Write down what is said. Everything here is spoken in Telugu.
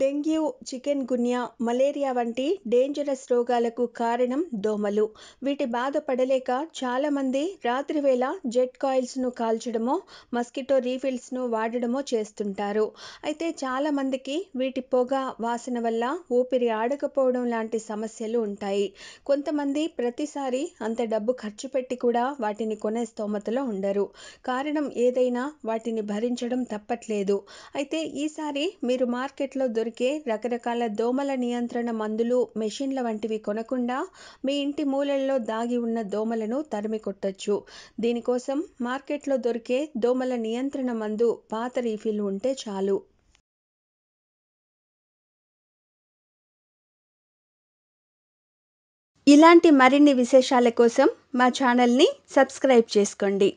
డెంగ్యూ చికెన్ గున్యా మలేరియా వంటి డేంజరస్ రోగాలకు కారణం దోమలు వీటి బాధ పడలేక చాలామంది రాత్రివేళ జెట్ కాయిల్స్ను కాల్చడమో మస్కిటో రీఫిల్స్ను వాడడమో చేస్తుంటారు అయితే చాలామందికి వీటి పొగ వాసన వల్ల ఊపిరి ఆడకపోవడం లాంటి సమస్యలు ఉంటాయి కొంతమంది ప్రతిసారి అంత డబ్బు ఖర్చు పెట్టి కూడా వాటిని కొనే స్తోమతలో ఉండరు కారణం ఏదైనా వాటిని భరించడం తప్పట్లేదు అయితే ఈసారి మీరు మార్కెట్లో దొరికి దగ్గరికే రకరకాల దోమల నియంత్రణ మందులు మెషిన్ల వంటివి కొనకుండా మీ ఇంటి మూలల్లో దాగి ఉన్న దోమలను తరిమి కొట్టచ్చు దీనికోసం మార్కెట్లో దొరికే దోమల నియంత్రణ మందు పాత రీఫిల్ ఉంటే చాలు ఇలాంటి మరిన్ని విశేషాల కోసం మా ఛానల్ని సబ్స్క్రైబ్ చేసుకోండి